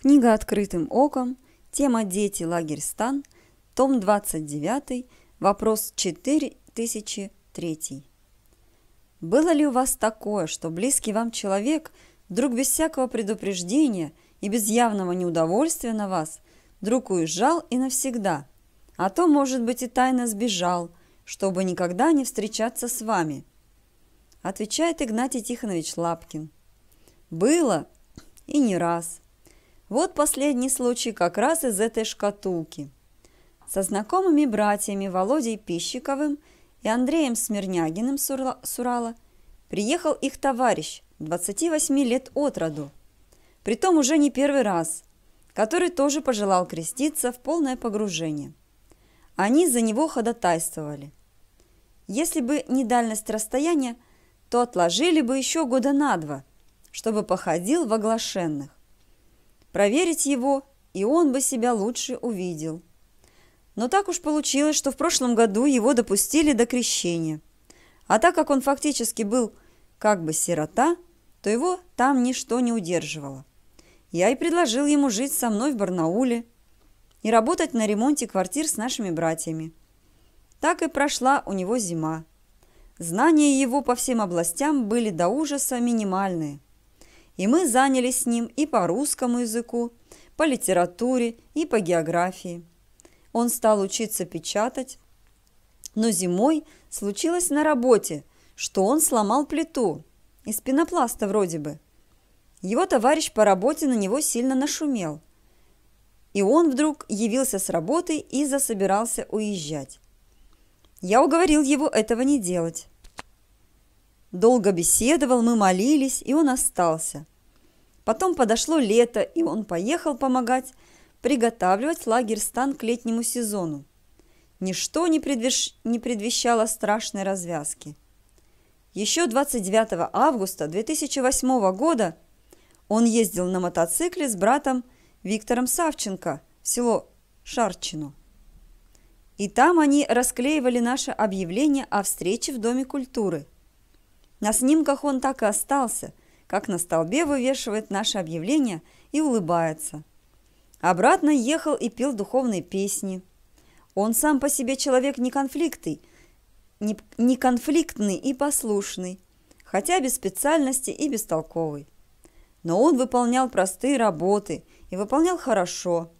Книга «Открытым оком», тема «Дети. Лагерь. Стан», том 29, вопрос 4003. Было ли у вас такое, что близкий вам человек вдруг без всякого предупреждения и без явного неудовольствия на вас вдруг уезжал и навсегда, а то, может быть, и тайно сбежал, чтобы никогда не встречаться с вами? Отвечает Игнатий Тихонович Лапкин. Было и не раз – вот последний случай как раз из этой шкатулки. Со знакомыми братьями Володей Пищиковым и Андреем Смирнягиным с Урала приехал их товарищ, 28 лет от роду, притом уже не первый раз, который тоже пожелал креститься в полное погружение. Они за него ходатайствовали. Если бы не дальность расстояния, то отложили бы еще года на два, чтобы походил в оглашенных. Проверить его, и он бы себя лучше увидел. Но так уж получилось, что в прошлом году его допустили до крещения. А так как он фактически был как бы сирота, то его там ничто не удерживало. Я и предложил ему жить со мной в Барнауле и работать на ремонте квартир с нашими братьями. Так и прошла у него зима. Знания его по всем областям были до ужаса минимальные – и мы занялись с ним и по русскому языку, по литературе и по географии. Он стал учиться печатать, но зимой случилось на работе, что он сломал плиту, из пенопласта вроде бы. Его товарищ по работе на него сильно нашумел. И он вдруг явился с работы и засобирался уезжать. Я уговорил его этого не делать. Долго беседовал, мы молились, и он остался. Потом подошло лето, и он поехал помогать приготавливать лагерь-стан к летнему сезону. Ничто не, предвещ... не предвещало страшной развязки. Еще 29 августа 2008 года он ездил на мотоцикле с братом Виктором Савченко в село Шарчину. И там они расклеивали наше объявление о встрече в Доме культуры. На снимках он так и остался – как на столбе вывешивает наше объявление и улыбается. Обратно ехал и пел духовные песни. Он сам по себе человек не конфликтный, не, конфликтный и послушный, хотя без специальности и бестолковый. Но он выполнял простые работы и выполнял хорошо.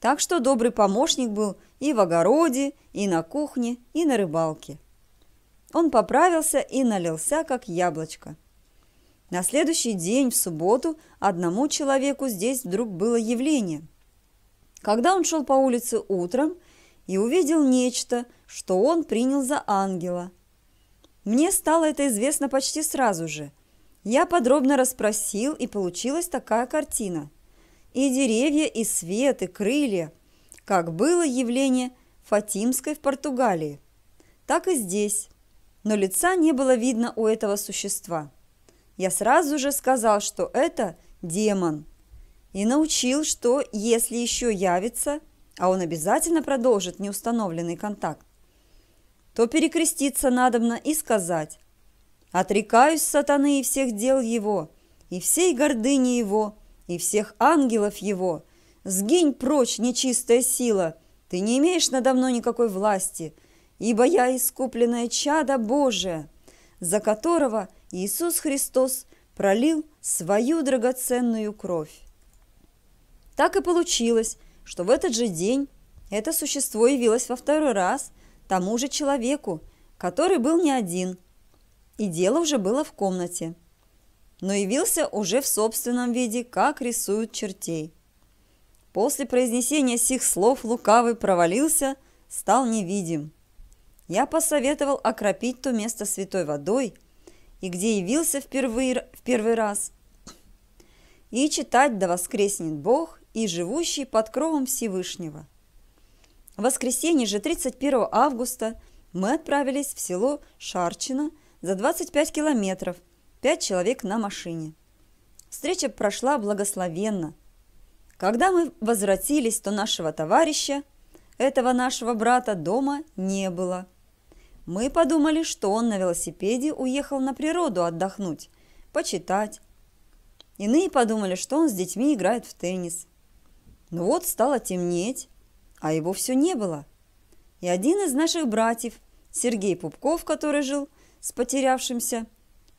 Так что добрый помощник был и в огороде, и на кухне, и на рыбалке. Он поправился и налился, как яблочко. На следующий день, в субботу, одному человеку здесь вдруг было явление. Когда он шел по улице утром и увидел нечто, что он принял за ангела. Мне стало это известно почти сразу же. Я подробно расспросил, и получилась такая картина. И деревья, и свет, и крылья, как было явление Фатимской в Португалии, так и здесь. Но лица не было видно у этого существа я сразу же сказал, что это демон. И научил, что если еще явится, а он обязательно продолжит неустановленный контакт, то перекреститься надобно и сказать «Отрекаюсь сатаны и всех дел его, и всей гордыни его, и всех ангелов его. Сгинь прочь, нечистая сила, ты не имеешь надо мной никакой власти, ибо я искупленное чадо Божие, за которого – Иисус Христос пролил свою драгоценную кровь. Так и получилось, что в этот же день это существо явилось во второй раз тому же человеку, который был не один, и дело уже было в комнате, но явился уже в собственном виде, как рисуют чертей. После произнесения сих слов лукавый провалился, стал невидим. Я посоветовал окропить то место святой водой – и где явился впервые, в первый раз. И читать да воскреснет Бог и живущий под кровом Всевышнего. В воскресенье же 31 августа мы отправились в село Шарчино за 25 километров, 5 человек на машине. Встреча прошла благословенно. Когда мы возвратились, то нашего товарища, этого нашего брата, дома не было – мы подумали, что он на велосипеде уехал на природу отдохнуть, почитать. Иные подумали, что он с детьми играет в теннис. Но вот стало темнеть, а его все не было. И один из наших братьев, Сергей Пупков, который жил с потерявшимся,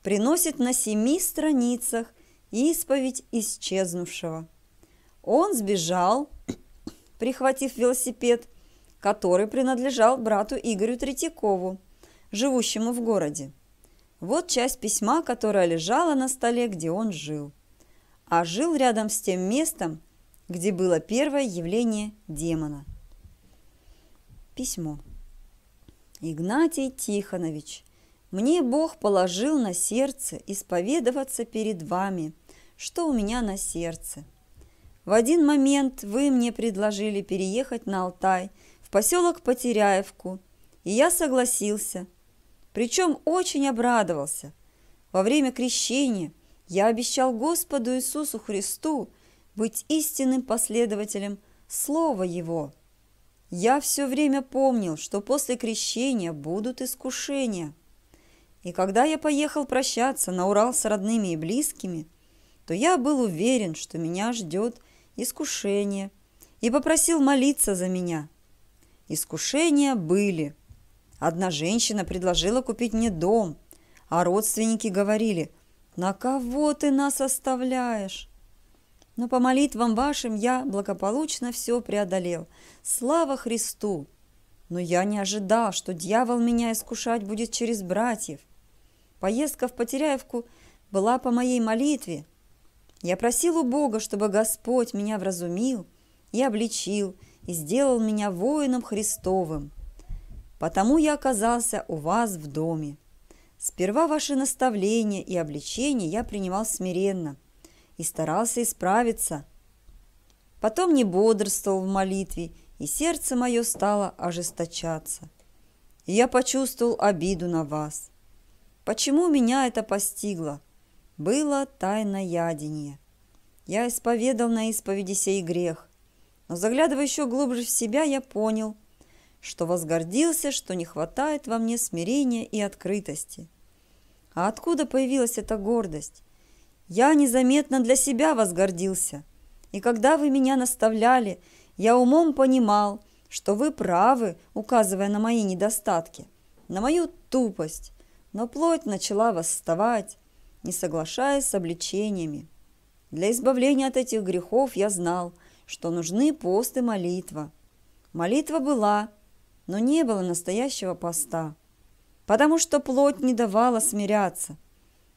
приносит на семи страницах исповедь исчезнувшего. Он сбежал, прихватив велосипед, который принадлежал брату Игорю Третьякову, живущему в городе. Вот часть письма, которая лежала на столе, где он жил. А жил рядом с тем местом, где было первое явление демона. Письмо. Игнатий Тихонович, мне Бог положил на сердце исповедоваться перед вами, что у меня на сердце. В один момент вы мне предложили переехать на Алтай в поселок Потеряевку, и я согласился. Причем очень обрадовался. Во время крещения я обещал Господу Иисусу Христу быть истинным последователем Слова Его. Я все время помнил, что после крещения будут искушения. И когда я поехал прощаться на Урал с родными и близкими, то я был уверен, что меня ждет искушение, и попросил молиться за меня – Искушения были. Одна женщина предложила купить мне дом, а родственники говорили, «На кого ты нас оставляешь?» Но по молитвам вашим я благополучно все преодолел. Слава Христу! Но я не ожидал, что дьявол меня искушать будет через братьев. Поездка в Потеряевку была по моей молитве. Я просил у Бога, чтобы Господь меня вразумил и обличил, и сделал меня воином Христовым. Потому я оказался у вас в доме. Сперва ваши наставления и обличения я принимал смиренно и старался исправиться. Потом не бодрствовал в молитве, и сердце мое стало ожесточаться. И я почувствовал обиду на вас. Почему меня это постигло? Было тайное ядение. Я исповедал на исповеди сей грех, но заглядывая еще глубже в себя, я понял, что возгордился, что не хватает во мне смирения и открытости. А откуда появилась эта гордость? Я незаметно для себя возгордился. И когда вы меня наставляли, я умом понимал, что вы правы, указывая на мои недостатки, на мою тупость. Но плоть начала восставать, не соглашаясь с обличениями. Для избавления от этих грехов я знал – что нужны пост и молитва. Молитва была, но не было настоящего поста, потому что плоть не давала смиряться,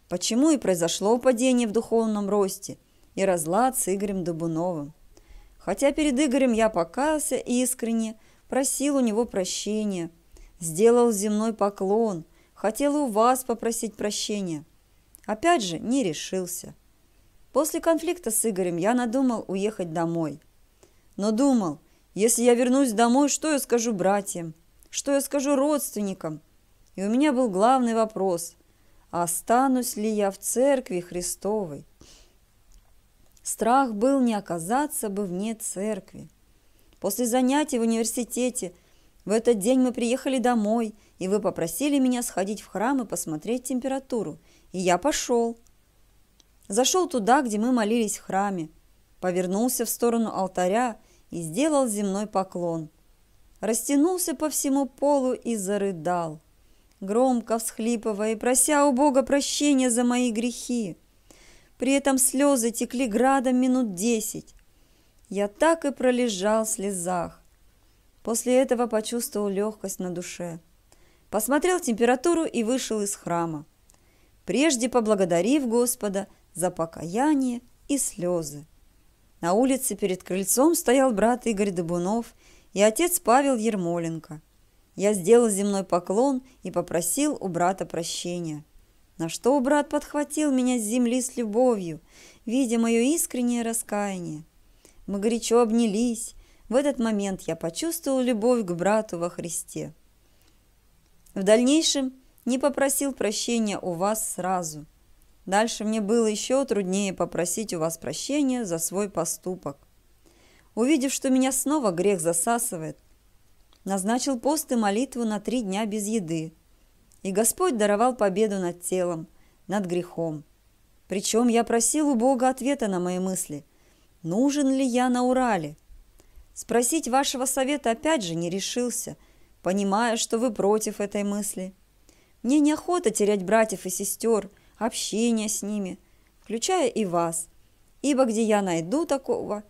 почему и произошло падение в духовном росте и разлад с Игорем Дубуновым. Хотя перед Игорем я покаялся искренне, просил у него прощения, сделал земной поклон, хотел у вас попросить прощения. Опять же, не решился. После конфликта с Игорем я надумал уехать домой. Но думал, если я вернусь домой, что я скажу братьям? Что я скажу родственникам? И у меня был главный вопрос. Останусь ли я в церкви Христовой? Страх был не оказаться бы вне церкви. После занятий в университете в этот день мы приехали домой, и вы попросили меня сходить в храм и посмотреть температуру. И я пошел зашел туда, где мы молились в храме, повернулся в сторону алтаря и сделал земной поклон. Растянулся по всему полу и зарыдал, громко всхлипывая и прося у Бога прощения за мои грехи. При этом слезы текли градом минут десять. Я так и пролежал в слезах. После этого почувствовал легкость на душе. Посмотрел температуру и вышел из храма. Прежде поблагодарив Господа, за покаяние и слезы. На улице перед крыльцом стоял брат Игорь Добунов и отец Павел Ермоленко. Я сделал земной поклон и попросил у брата прощения. На что брат подхватил меня с земли с любовью, видя мое искреннее раскаяние. Мы горячо обнялись. В этот момент я почувствовал любовь к брату во Христе. В дальнейшем не попросил прощения у вас сразу – Дальше мне было еще труднее попросить у вас прощения за свой поступок. Увидев, что меня снова грех засасывает, назначил пост и молитву на три дня без еды. И Господь даровал победу над телом, над грехом. Причем я просил у Бога ответа на мои мысли. Нужен ли я на Урале? Спросить вашего совета опять же не решился, понимая, что вы против этой мысли. Мне неохота терять братьев и сестер – общения с ними, включая и вас. Ибо где я найду такого,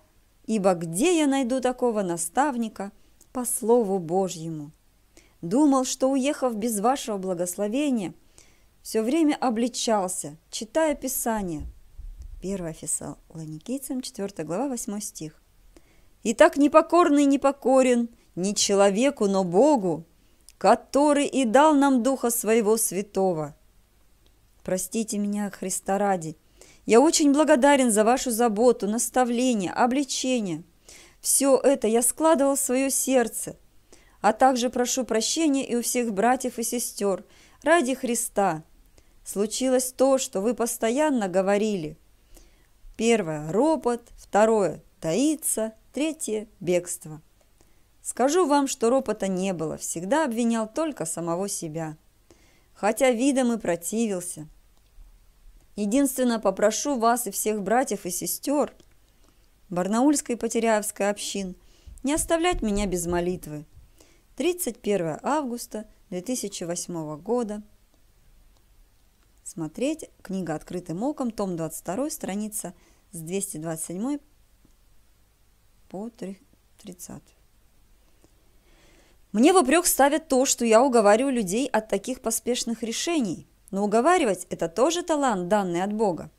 ибо где я найду такого наставника по слову Божьему? Думал, что уехав без вашего благословения, все время обличался, читая Писание. 1 Фессалоникийцам, 4 глава, 8 стих. «И так непокорный непокорен не человеку, но Богу, который и дал нам Духа Своего Святого» простите меня, Христа ради. Я очень благодарен за вашу заботу, наставление, обличение. Все это я складывал в свое сердце. А также прошу прощения и у всех братьев и сестер. Ради Христа. Случилось то, что вы постоянно говорили. Первое – ропот, второе – таиться, третье – бегство. Скажу вам, что ропота не было, всегда обвинял только самого себя. Хотя видом и противился – Единственно, попрошу вас и всех братьев и сестер Барнаульской и Потеряевской общин не оставлять меня без молитвы. 31 августа 2008 года. Смотреть книга «Открытым оком», том 22, страница с 227 по 30. Мне вопрек ставят то, что я уговариваю людей от таких поспешных решений. Но уговаривать – это тоже талант, данный от Бога.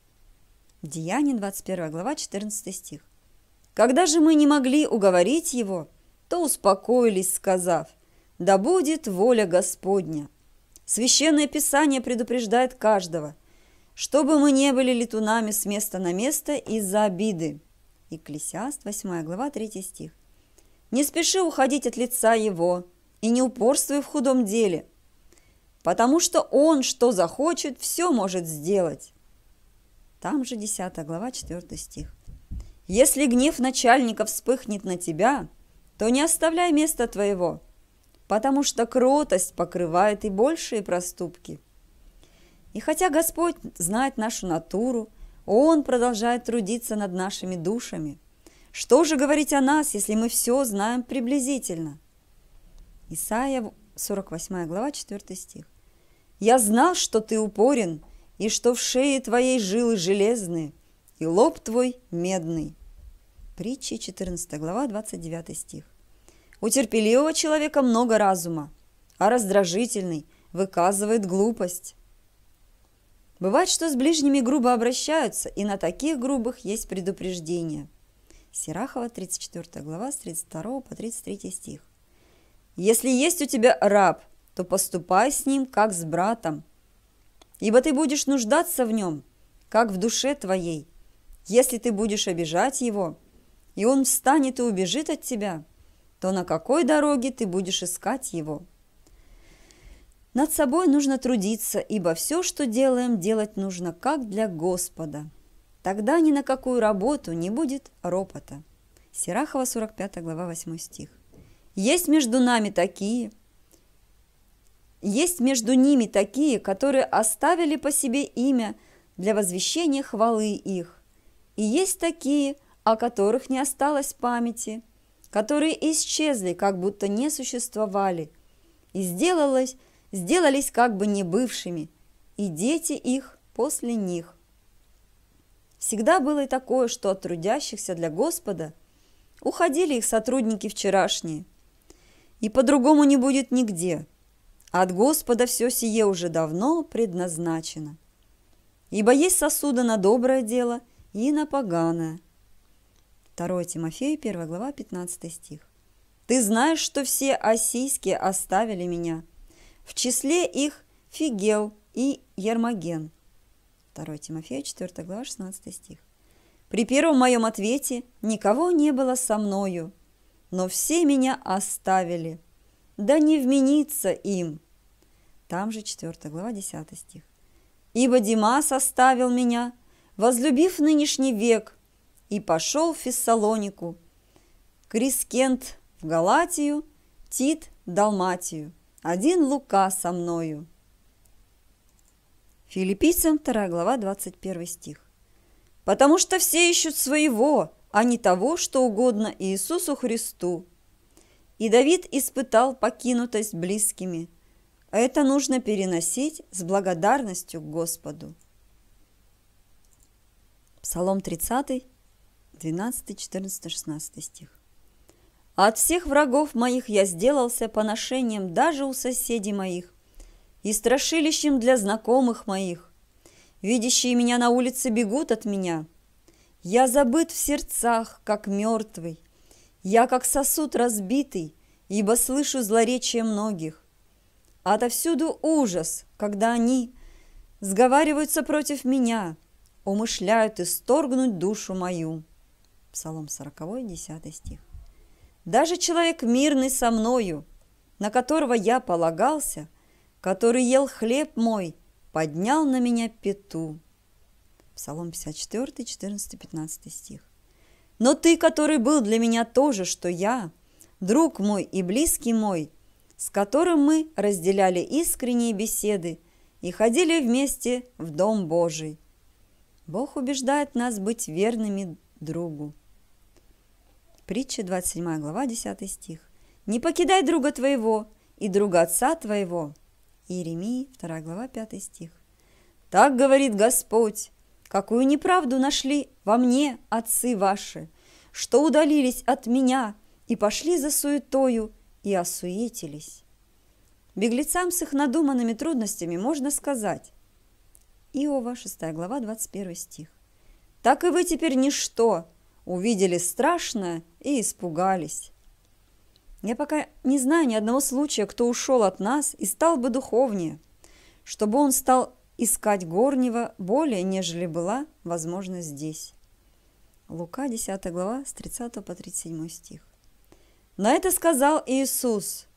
Деяние, 21 глава, 14 стих. Когда же мы не могли уговорить его, то успокоились, сказав, «Да будет воля Господня». Священное Писание предупреждает каждого, чтобы мы не были летунами с места на место из-за обиды. Екклесиаст, 8 глава, 3 стих. «Не спеши уходить от лица его, и не упорствуй в худом деле, потому что он, что захочет, все может сделать. Там же 10 глава, 4 стих. Если гнев начальника вспыхнет на тебя, то не оставляй места твоего, потому что кротость покрывает и большие проступки. И хотя Господь знает нашу натуру, Он продолжает трудиться над нашими душами. Что же говорить о нас, если мы все знаем приблизительно? Исаия 48 глава, 4 стих. «Я знал, что ты упорен, и что в шее твоей жилы железные, и лоб твой медный». Притчи, 14 глава, 29 стих. «У терпеливого человека много разума, а раздражительный выказывает глупость». Бывает, что с ближними грубо обращаются, и на таких грубых есть предупреждение. Сирахова, 34 глава, с 32 по 33 стих. Если есть у тебя раб, то поступай с ним, как с братом, ибо ты будешь нуждаться в нем, как в душе твоей. Если ты будешь обижать его, и он встанет и убежит от тебя, то на какой дороге ты будешь искать его? Над собой нужно трудиться, ибо все, что делаем, делать нужно как для Господа. Тогда ни на какую работу не будет ропота. Сирахова, 45 глава, 8 стих. Есть между нами такие, есть между ними такие, которые оставили по себе имя для возвещения хвалы их. И есть такие, о которых не осталось памяти, которые исчезли, как будто не существовали, и сделалось, сделались как бы не бывшими, и дети их после них. Всегда было и такое, что от трудящихся для Господа уходили их сотрудники вчерашние, и по-другому не будет нигде. От Господа все сие уже давно предназначено. Ибо есть сосуды на доброе дело и на поганое. 2 Тимофею, 1 глава, 15 стих. «Ты знаешь, что все осийски оставили меня, в числе их Фигел и Ермоген». 2 Тимофея, 4 глава, 16 стих. «При первом моем ответе никого не было со мною, но все меня оставили. Да не вменится им. Там же 4 глава 10 стих. Ибо Димас оставил меня, возлюбив нынешний век, и пошел в Фессалонику, Крискент в Галатию, Тит в Далматию. Один Лука со мною. Филиппийцам 2 глава 21 стих. «Потому что все ищут своего, а не того, что угодно Иисусу Христу. И Давид испытал покинутость близкими. Это нужно переносить с благодарностью к Господу. Псалом 30, 12, 14, 16 стих. «От всех врагов моих я сделался поношением даже у соседей моих и страшилищем для знакомых моих. Видящие меня на улице бегут от меня – я забыт в сердцах, как мертвый, Я как сосуд разбитый, ибо слышу злоречие многих. Отовсюду ужас, когда они сговариваются против меня, умышляют исторгнуть душу мою. Псалом 40, 10 стих. Даже человек мирный со мною, на которого я полагался, который ел хлеб мой, поднял на меня пету. Псалом 54, 14-15 стих. «Но ты, который был для меня тоже, что я, друг мой и близкий мой, с которым мы разделяли искренние беседы и ходили вместе в Дом Божий». Бог убеждает нас быть верными другу. Притча 27 глава 10 стих. «Не покидай друга твоего и друга отца твоего». Иеремии 2 глава 5 стих. «Так говорит Господь, какую неправду нашли во мне отцы ваши, что удалились от меня и пошли за суетою и осуетились. Беглецам с их надуманными трудностями можно сказать. Иова, 6 глава, 21 стих. Так и вы теперь ничто, увидели страшное и испугались. Я пока не знаю ни одного случая, кто ушел от нас и стал бы духовнее, чтобы он стал искать горнева более, нежели была, возможно, здесь. Лука, 10 глава, с 30 по 37 стих. На это сказал Иисус.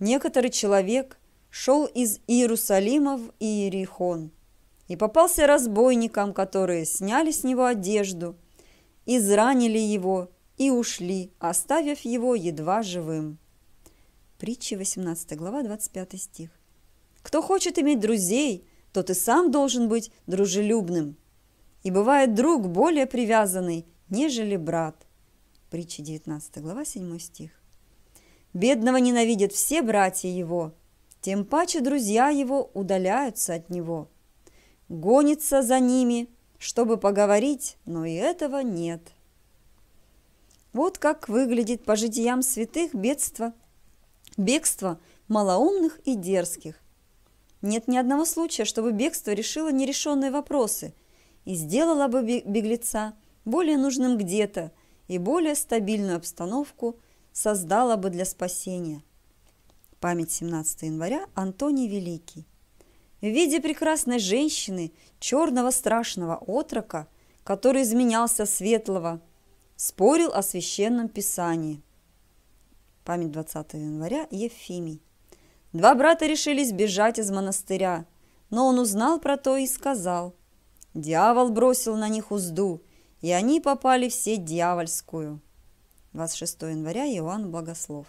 Некоторый человек шел из Иерусалима в Иерихон и попался разбойникам, которые сняли с него одежду, изранили его и ушли, оставив его едва живым. Притча 18 глава 25 стих. Кто хочет иметь друзей, то ты сам должен быть дружелюбным. И бывает друг более привязанный, нежели брат. Притча 19 глава 7 стих. Бедного ненавидят все братья его, тем паче друзья его удаляются от него. Гонится за ними, чтобы поговорить, но и этого нет. Вот как выглядит по житиям святых бедство, бегство малоумных и дерзких – нет ни одного случая, чтобы бегство решило нерешенные вопросы и сделало бы беглеца более нужным где-то и более стабильную обстановку создало бы для спасения. Память 17 января Антоний Великий. В виде прекрасной женщины, черного страшного отрока, который изменялся светлого, спорил о священном писании. Память 20 января Евфимий. Два брата решили сбежать из монастыря, но он узнал про то и сказал. Дьявол бросил на них узду, и они попали все дьявольскую. 26 января Иоанн Благослов.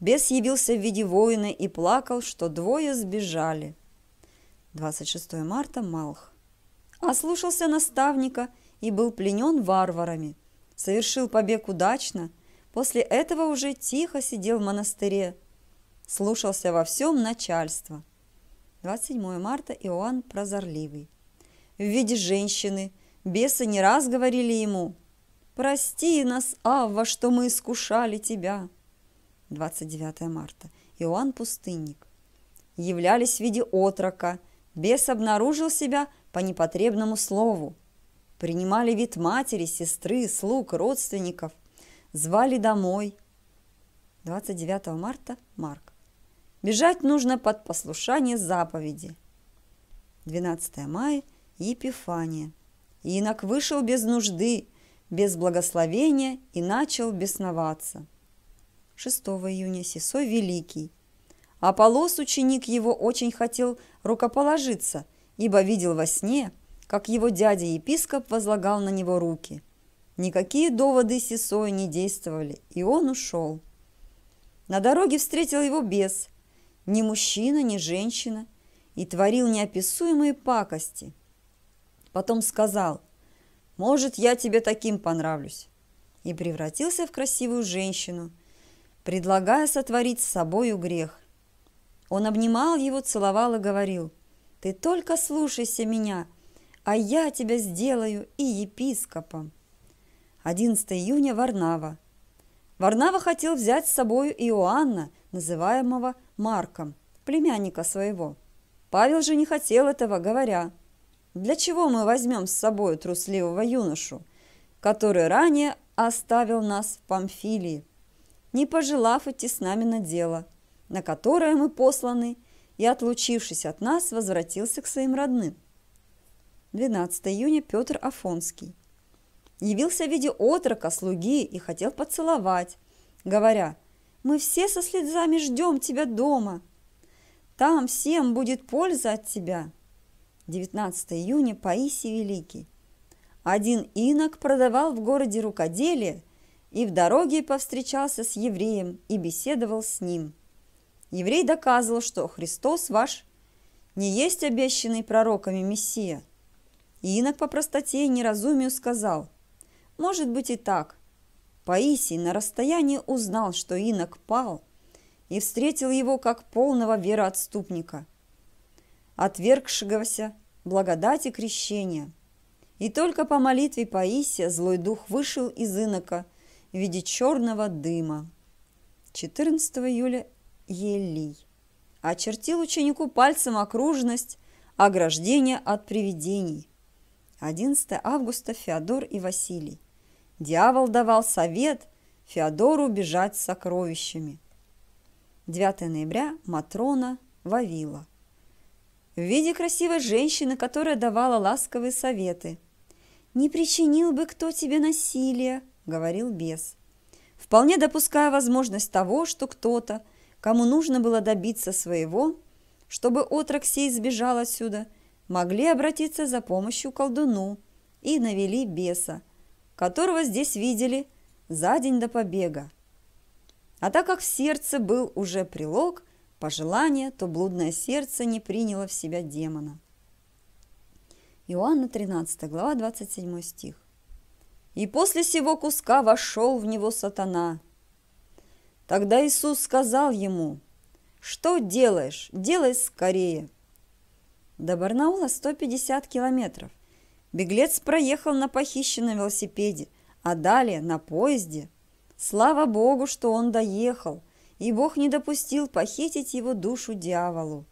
Бес явился в виде воина и плакал, что двое сбежали. 26 марта Малх. Ослушался наставника и был пленен варварами. Совершил побег удачно, после этого уже тихо сидел в монастыре, слушался во всем начальство. 27 марта Иоанн Прозорливый. В виде женщины бесы не раз говорили ему «Прости нас, Авва, что мы искушали тебя». 29 марта. Иоанн Пустынник. Являлись в виде отрока. Бес обнаружил себя по непотребному слову. Принимали вид матери, сестры, слуг, родственников. Звали домой. 29 марта. Марк. Бежать нужно под послушание заповеди. 12 мая – Епифания. Инок вышел без нужды, без благословения и начал бесноваться. 6 июня Сесой Великий. Аполос, ученик его, очень хотел рукоположиться, ибо видел во сне, как его дядя-епископ возлагал на него руки. Никакие доводы Сесоя не действовали, и он ушел. На дороге встретил его бес, ни мужчина, ни женщина, и творил неописуемые пакости. Потом сказал, «Может, я тебе таким понравлюсь», и превратился в красивую женщину, предлагая сотворить с собою грех. Он обнимал его, целовал и говорил, «Ты только слушайся меня, а я тебя сделаю и епископом». 11 июня Варнава. Варнава хотел взять с собою Иоанна, называемого Марком, племянника своего. Павел же не хотел этого, говоря, «Для чего мы возьмем с собой трусливого юношу, который ранее оставил нас в Памфилии, не пожелав идти с нами на дело, на которое мы посланы, и, отлучившись от нас, возвратился к своим родным». 12 июня Петр Афонский. Явился в виде отрока, слуги и хотел поцеловать, говоря, мы все со слезами ждем тебя дома. Там всем будет польза от тебя. 19 июня Паисий Великий. Один инок продавал в городе рукоделие и в дороге повстречался с евреем и беседовал с ним. Еврей доказывал, что Христос ваш не есть обещанный пророками Мессия. И инок по простоте и неразумию сказал, «Может быть и так, Паисий на расстоянии узнал, что инок пал, и встретил его как полного вероотступника, отвергшегося благодати крещения. И только по молитве Паисия злой дух вышел из инока в виде черного дыма. 14 июля Елий очертил ученику пальцем окружность ограждения от привидений. 11 августа Феодор и Василий. Дьявол давал совет Феодору бежать с сокровищами. 9 ноября Матрона Вавила. В виде красивой женщины, которая давала ласковые советы. «Не причинил бы кто тебе насилия», — говорил бес, вполне допуская возможность того, что кто-то, кому нужно было добиться своего, чтобы отрок сей сбежал отсюда, могли обратиться за помощью колдуну и навели беса, которого здесь видели за день до побега. А так как в сердце был уже прилог, пожелание, то блудное сердце не приняло в себя демона. Иоанна 13, глава 27 стих. «И после сего куска вошел в него сатана. Тогда Иисус сказал ему, «Что делаешь? Делай скорее!» До Барнаула 150 километров. Беглец проехал на похищенном велосипеде, а далее на поезде. Слава Богу, что он доехал, и Бог не допустил похитить его душу дьяволу.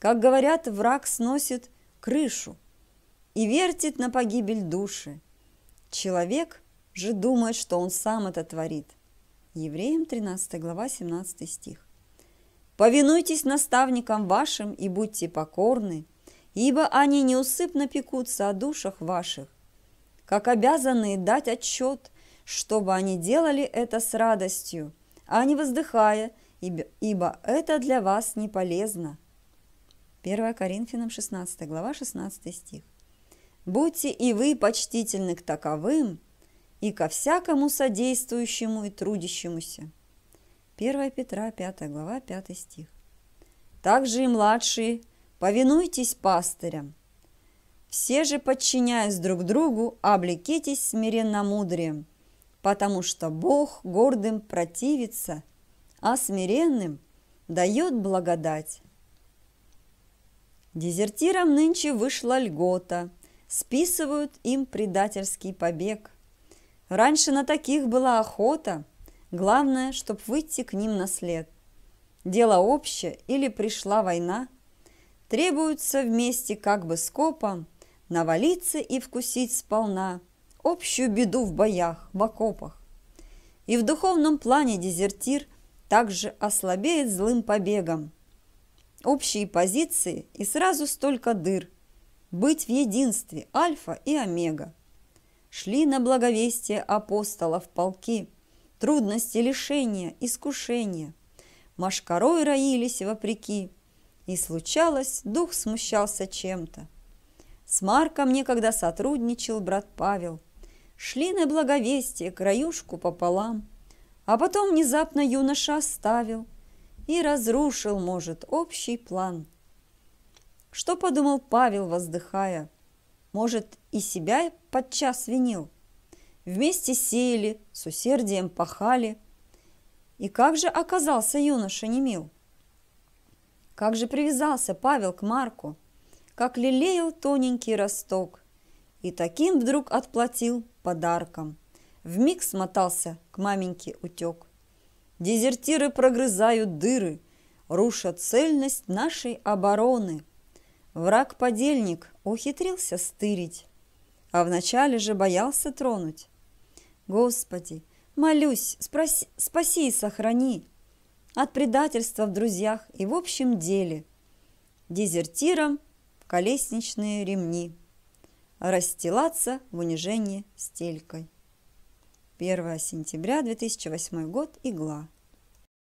Как говорят, враг сносит крышу и вертит на погибель души. Человек же думает, что он сам это творит. Евреям 13 глава 17 стих. «Повинуйтесь наставникам вашим и будьте покорны, ибо они неусыпно пекутся о душах ваших, как обязаны дать отчет, чтобы они делали это с радостью, а не воздыхая, ибо, это для вас не полезно. 1 Коринфянам 16, глава 16 стих. «Будьте и вы почтительны к таковым и ко всякому содействующему и трудящемуся». 1 Петра 5, глава 5 стих. Также и младшие повинуйтесь пастырям. Все же, подчиняясь друг другу, облекитесь смиренно мудрием, потому что Бог гордым противится, а смиренным дает благодать. Дезертирам нынче вышла льгота, списывают им предательский побег. Раньше на таких была охота, главное, чтоб выйти к ним на след. Дело общее или пришла война – требуется вместе как бы скопом навалиться и вкусить сполна общую беду в боях, в окопах. И в духовном плане дезертир также ослабеет злым побегом. Общие позиции и сразу столько дыр. Быть в единстве альфа и омега. Шли на благовестие апостолов полки, трудности лишения, искушения. Машкарой роились вопреки, и случалось, дух смущался чем-то. С Марком некогда сотрудничал брат Павел. Шли на благовестие, краюшку пополам. А потом внезапно юноша оставил и разрушил, может, общий план. Что подумал Павел, воздыхая? Может, и себя подчас винил? Вместе сеяли, с усердием пахали. И как же оказался юноша немил? Как же привязался Павел к Марку, как лелеял тоненький росток и таким вдруг отплатил подарком. Вмиг смотался к маменьке утек. Дезертиры прогрызают дыры, рушат цельность нашей обороны. Враг-подельник ухитрился стырить, а вначале же боялся тронуть. Господи, молюсь, спроси, спаси и сохрани, от предательства в друзьях и в общем деле. Дезертиром в колесничные ремни. Расстилаться в унижении стелькой. 1 сентября 2008 год. Игла.